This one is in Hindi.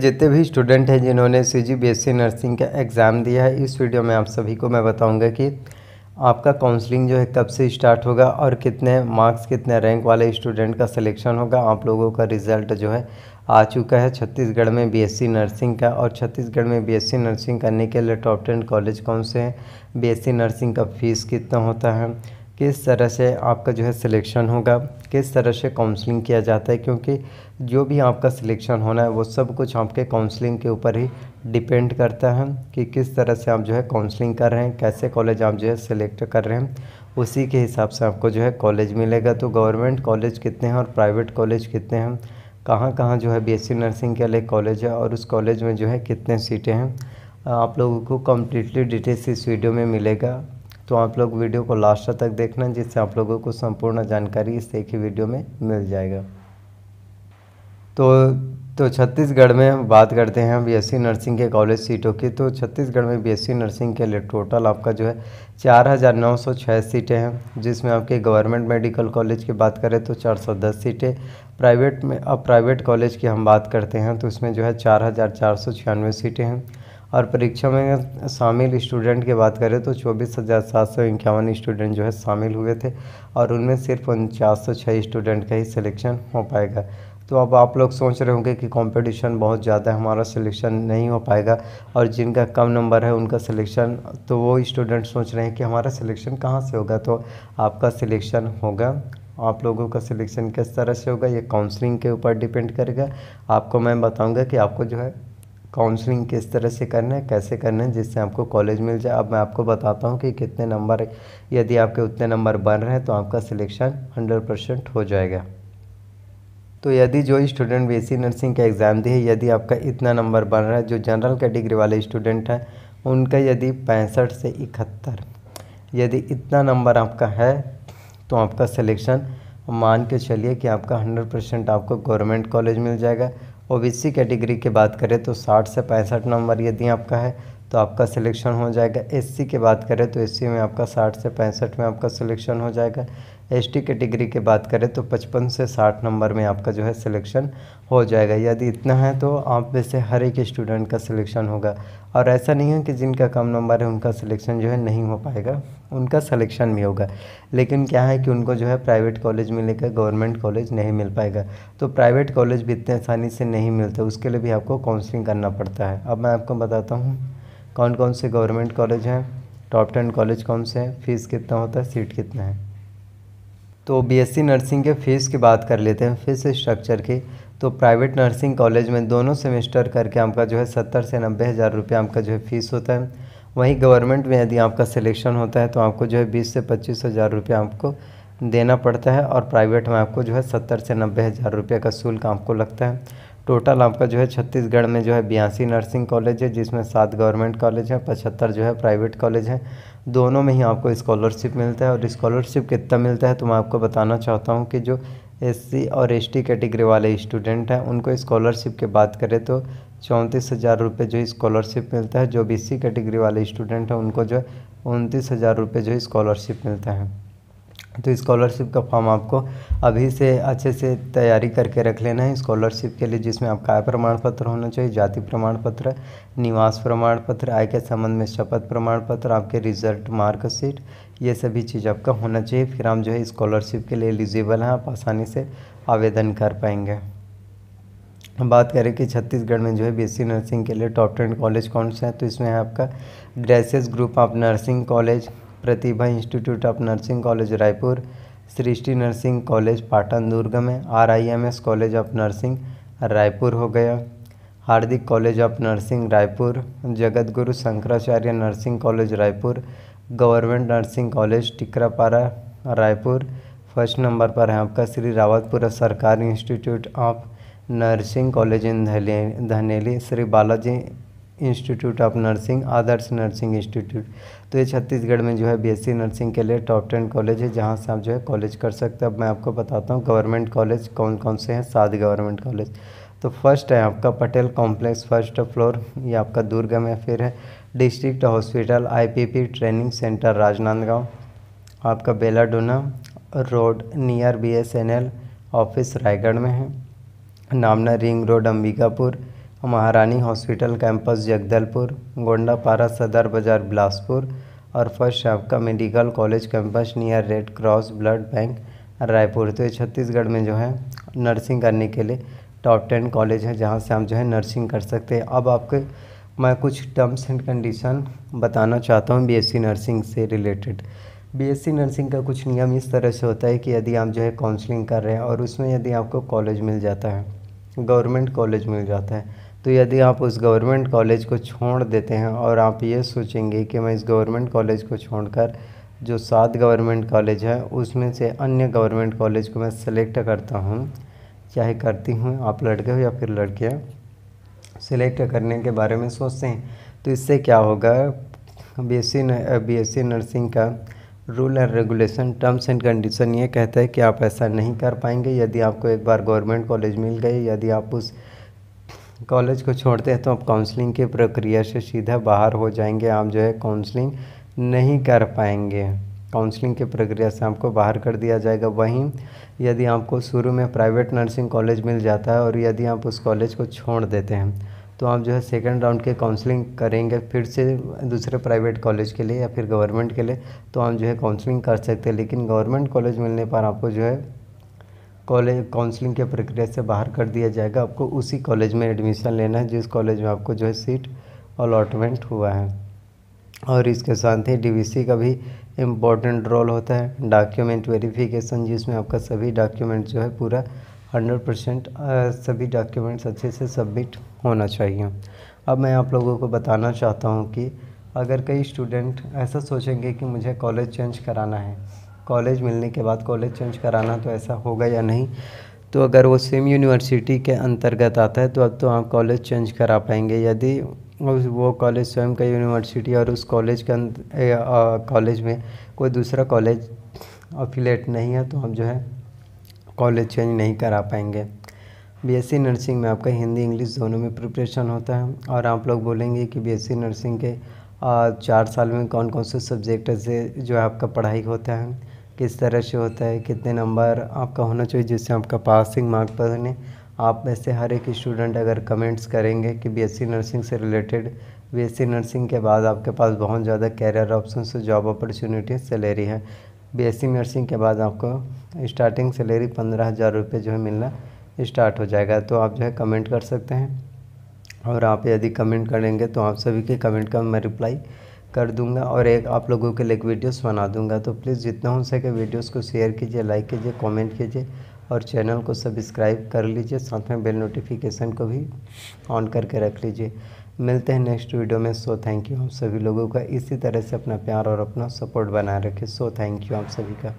जितने भी स्टूडेंट हैं जिन्होंने C G B S C nursing का एग्ज़ाम दिया है इस वीडियो में आप सभी को मैं बताऊंगा कि आपका काउंसलिंग जो है कब से स्टार्ट होगा और कितने मार्क्स कितने रैंक वाले स्टूडेंट का सिलेक्शन होगा आप लोगों का रिज़ल्ट जो है आ चुका है छत्तीसगढ़ में बीएससी e नर्सिंग का और छत्तीसगढ़ में बीएससी e नर्सिंग करने के लिए टॉप टेन कॉलेज कौन से हैं बीएससी e नर्सिंग का फ़ीस कितना होता है किस तरह से आपका जो है सिलेक्शन होगा किस तरह से काउंसलिंग किया जाता है क्योंकि जो भी आपका सिलेक्शन होना है वो सब कुछ आपके काउंसलिंग के ऊपर ही डिपेंड करता है कि किस तरह से आप जो है काउंसलिंग कर रहे हैं कैसे कॉलेज आप जो है सिलेक्ट कर रहे हैं उसी के हिसाब से आपको जो है कॉलेज मिलेगा तो गवर्नमेंट कॉलेज कितने हैं और प्राइवेट कॉलेज कितने हैं कहाँ कहाँ जो है बी नर्सिंग के लिए कॉलेज है और उस कॉलेज में जो है कितने सीटें हैं आप लोगों को कम्प्लीटली डिटेल्स इस वीडियो में मिलेगा तो आप लोग वीडियो को लास्ट तक देखना जिससे आप लोगों को संपूर्ण जानकारी इस एक ही वीडियो में मिल जाएगा तो तो छत्तीसगढ़ में बात करते हैं बीएससी नर्सिंग के कॉलेज सीटों की तो छत्तीसगढ़ में बीएससी नर्सिंग के लिए टोटल आपका जो है चार हज़ार नौ सौ छः सीटें हैं जिसमें आपके गवर्नमेंट मेडिकल कॉलेज की बात करें तो चार सौ दस सीटें प्राइवेट में अब प्राइवेट कॉलेज की हम बात करते हैं तो उसमें जो है चार हज़ार चार सौ छियानवे सीटें हैं और परीक्षा में शामिल स्टूडेंट की बात करें तो चौबीस हज़ार सात सौ इक्यावन स्टूडेंट जो है शामिल हुए थे और उनमें सिर्फ उनचास सौ छः स्टूडेंट का ही सिलेक्शन हो पाएगा तो अब आप लोग सोच रहे होंगे कि कंपटीशन बहुत ज़्यादा है हमारा सिलेक्शन नहीं हो पाएगा और जिनका कम नंबर है उनका सिलेक्शन तो वो स्टूडेंट सोच रहे हैं कि हमारा सिलेक्शन कहाँ से होगा तो आपका सिलेक्शन होगा आप लोगों का सिलेक्शन किस तरह से होगा ये काउंसलिंग के ऊपर डिपेंड करेगा आपको मैं बताऊंगा कि आपको जो है काउंसलिंग किस तरह से करना है कैसे करना है जिससे आपको कॉलेज मिल जाए अब मैं आपको बताता हूँ कि कितने नंबर यदि आपके उतने नंबर बन रहे हैं तो आपका सिलेक्शन हंड्रेड परसेंट हो जाएगा तो यदि जो स्टूडेंट बीएससी नर्सिंग का एग्ज़ाम दिए यदि आपका इतना नंबर बन रहा है जो जनरल कैटेगरी वाले स्टूडेंट हैं उनका यदि पैंसठ से इकहत्तर यदि इतना नंबर आपका है तो आपका सिलेक्शन मान के चलिए कि आपका हंड्रेड परसेंट आपको गवर्नमेंट कॉलेज मिल जाएगा ओबीसी कैटेगरी की बात करें तो साठ से पैंसठ नंबर यदि आपका है तो आपका सिलेक्शन हो जाएगा एससी की बात करें तो एससी में आपका साठ से पैंसठ में आपका सिलेक्शन हो जाएगा एसटी कैटेगरी की बात करें तो पचपन से साठ नंबर में आपका जो है सिलेक्शन हो जाएगा यदि इतना है तो आप में से हर एक स्टूडेंट का सिलेक्शन होगा और ऐसा नहीं है कि जिनका कम नंबर है उनका सिलेक्शन जो है नहीं हो पाएगा उनका सिलेक्शन भी होगा लेकिन क्या है कि उनको जो है प्राइवेट कॉलेज मिलेगा गवर्नमेंट कॉलेज नहीं मिल पाएगा तो प्राइवेट कॉलेज भी इतने आसानी से नहीं मिलते उसके लिए भी आपको काउंसलिंग करना पड़ता है अब मैं आपको बताता हूँ कौन कौन से गवर्नमेंट कॉलेज हैं टॉप टेन कॉलेज कौन से हैं फीस कितना होता है सीट कितना है तो बीएससी नर्सिंग के फ़ीस की बात कर लेते हैं फ़ीस स्ट्रक्चर की तो प्राइवेट नर्सिंग कॉलेज में दोनों सेमेस्टर करके आपका जो है सत्तर से नब्बे हज़ार रुपये आपका जो है फ़ीस होता है वहीं गवर्नमेंट में यदि आपका सिलेक्शन होता है तो आपको जो है बीस से पच्चीस हज़ार रुपये आपको देना पड़ता है और प्राइवेट में आपको जो है सत्तर से नब्बे हज़ार रुपये का शुल्क आपको लगता है टोटल आपका जो है छत्तीसगढ़ में जो है बयासी नर्सिंग कॉलेज है जिसमें सात गवर्नमेंट कॉलेज है पचहत्तर जो है प्राइवेट कॉलेज है दोनों में ही आपको स्कॉलरशिप मिलता है और स्कॉलरशिप कितना मिलता है तो मैं आपको बताना चाहता हूँ कि जो एस और एस कैटेगरी वाले स्टूडेंट हैं उनको स्कॉलरशिप की बात करें तो चौंतीस हज़ार रुपये जो स्कॉलरशिप मिलता है जो बी सी कैटेगरी वाले स्टूडेंट हैं उनको जो है उनतीस हज़ार रुपये जो स्कॉलरशिप मिलता है तो स्कॉलरशिप का फॉर्म आपको अभी से अच्छे से तैयारी करके रख लेना है स्कॉलरशिप के लिए जिसमें आपका आय प्रमाण पत्र होना चाहिए जाति प्रमाण पत्र निवास प्रमाण पत्र आय के संबंध में शपथ प्रमाण पत्र आपके रिजल्ट मार्कशीट ये सभी चीज़ आपका होना चाहिए फिर हम जो है स्कॉलरशिप के लिए एलिजिबल हैं आप आसानी से आवेदन कर पाएंगे बात करें कि छत्तीसगढ़ में जो है बी नर्सिंग के लिए टॉप टेन कॉलेज कौन से हैं तो इसमें है आपका Graces group of nursing college Pratibha institute of nursing college Raipur Srishti nursing college Patan Durg में R I M S college of nursing Raipur हो गया Hardik college of nursing Raipur Jagat Guru Shankaracharya nursing college Raipur government nursing college Tikrapara Raipur first number पर है आपका Shri Rawatpura Sarkari institute of nursing college in Dhaneli Shri Balaji institute of nursing Adarsh nursing institute तो ये छत्तीसगढ़ में जो है बीएससी नर्सिंग के लिए टॉप टेन कॉलेज है जहाँ से आप जो है कॉलेज कर सकते हैं अब मैं आपको बताता हूँ गवर्नमेंट कॉलेज कौन कौन से हैं सात गवर्नमेंट कॉलेज तो फर्स्ट है आपका पटेल कॉम्प्लेक्स फर्स्ट फ्लोर ये आपका दुर्ग में फिर है district hospital IPP training centre Rajnandgaon आपका Beladona road near BSNL office Raigarh में है नामना रिंग रोड अंबिकापुर महारानी हॉस्पिटल कैंपस जगदलपुर गोंडापारा सदर बाज़ार बिलासपुर और फर्स्ट शाबका medical college campus near red cross blood bank Raipur तो ये छत्तीसगढ़ में जो है नर्सिंग करने के लिए टॉप टेन कॉलेज है जहाँ से हम जो है नर्सिंग कर सकते हैं अब आपके मैं कुछ टर्म्स एंड कंडीशन बताना चाहता हूँ बीएससी नर्सिंग से रिलेटेड बीएससी नर्सिंग का कुछ नियम इस तरह से होता है कि यदि आप जो है काउंसलिंग कर रहे हैं और उसमें यदि आपको कॉलेज मिल जाता है गवर्नमेंट कॉलेज मिल जाता है तो यदि आप उस गवर्नमेंट कॉलेज को छोड़ देते हैं और आप ये सोचेंगे कि मैं इस गवर्नमेंट कॉलेज को छोड़कर जो सात गवर्नमेंट कॉलेज है उसमें से अन्य गवर्नमेंट कॉलेज को मैं सिलेक्ट करता हूँ चाहे करती हूँ आप लड़के हो या फिर लड़कियाँ सेलेक्ट करने के बारे में सोचते हैं तो इससे क्या होगा बीएससी बीएससी नर्सिंग का rule and regulation terms and condition ये कहता है कि आप ऐसा नहीं कर पाएंगे यदि आपको एक बार गवर्नमेंट कॉलेज मिल गई यदि आप उस कॉलेज को छोड़ते हैं तो आप काउंसलिंग की प्रक्रिया से सीधा बाहर हो जाएंगे आप जो है काउंसलिंग नहीं कर पाएंगे काउंसलिंग की प्रक्रिया से आपको बाहर कर दिया जाएगा वहीं यदि आपको शुरू में प्राइवेट नर्सिंग कॉलेज मिल जाता है और यदि आप उस कॉलेज को छोड़ देते हैं तो आप जो है सेकेंड राउंड के काउंसलिंग करेंगे फिर से दूसरे प्राइवेट कॉलेज के लिए या फिर गवर्नमेंट के लिए तो आप जो है काउंसलिंग कर सकते हैं लेकिन गवर्नमेंट कॉलेज मिलने पर आपको जो है कॉलेज काउंसलिंग के प्रक्रिया से बाहर कर दिया जाएगा आपको उसी कॉलेज में एडमिशन लेना है जिस कॉलेज में आपको जो है सीट अलॉटमेंट हुआ है और इसके साथ ही डीवीसी का भी इम्पोर्टेंट रोल होता है डॉक्यूमेंट वेरिफिकेशन जिसमें आपका सभी डॉक्यूमेंट जो है पूरा हंड्रेड परसेंट सभी डॉक्यूमेंट्स अच्छे से सबमिट होना चाहिए अब मैं आप लोगों को बताना चाहता हूँ कि अगर कई स्टूडेंट ऐसा सोचेंगे कि मुझे कॉलेज चेंज कराना है कॉलेज मिलने के बाद कॉलेज चेंज कराना तो ऐसा होगा या नहीं तो अगर वो सेम यूनिवर्सिटी के अंतर्गत आता है तो अब तो आप कॉलेज चेंज करा पाएंगे यदि उस वो कॉलेज स्वयं का यूनिवर्सिटी और उस कॉलेज के कॉलेज में कोई दूसरा कॉलेज अफिलेट नहीं है तो हम जो है कॉलेज चेंज नहीं करा पाएंगे बीएससी नर्सिंग में आपका हिंदी इंग्लिश दोनों में प्रिपरेशन होता है और आप लोग बोलेंगे कि बीएससी नर्सिंग के चार साल में कौन कौन से सब्जेक्ट से जो है आपका पढ़ाई होता है किस तरह से होता है कितने नंबर आपका होना चाहिए जिससे आपका पासिंग मार्क बने आप में से हर एक स्टूडेंट अगर कमेंट्स करेंगे कि बीएससी नर्सिंग से रिलेटेड बीएससी नर्सिंग के बाद आपके पास बहुत ज़्यादा कैरियर ऑप्शन से जॉब अपॉर्चुनिटी सैलरी है बीएससी नर्सिंग के बाद आपको स्टार्टिंग सैलरी पंद्रह हज़ार रुपये जो है मिलना स्टार्ट हो जाएगा तो आप जो है कमेंट कर सकते हैं और आप यदि कमेंट करेंगे तो आप सभी के कमेंट का मैं रिप्लाई कर दूंगा और एक आप लोगों के लिए वीडियोस बना दूंगा तो प्लीज़ जितना हो सके वीडियोस को शेयर कीजिए लाइक कीजिए कमेंट कीजिए और चैनल को सब्सक्राइब कर लीजिए साथ में बेल नोटिफिकेशन को भी ऑन करके रख लीजिए मिलते हैं नेक्स्ट वीडियो में सो थैंक यू हम सभी लोगों का इसी तरह से अपना प्यार और अपना सपोर्ट बनाए रखें सो थैंक यू आप सभी का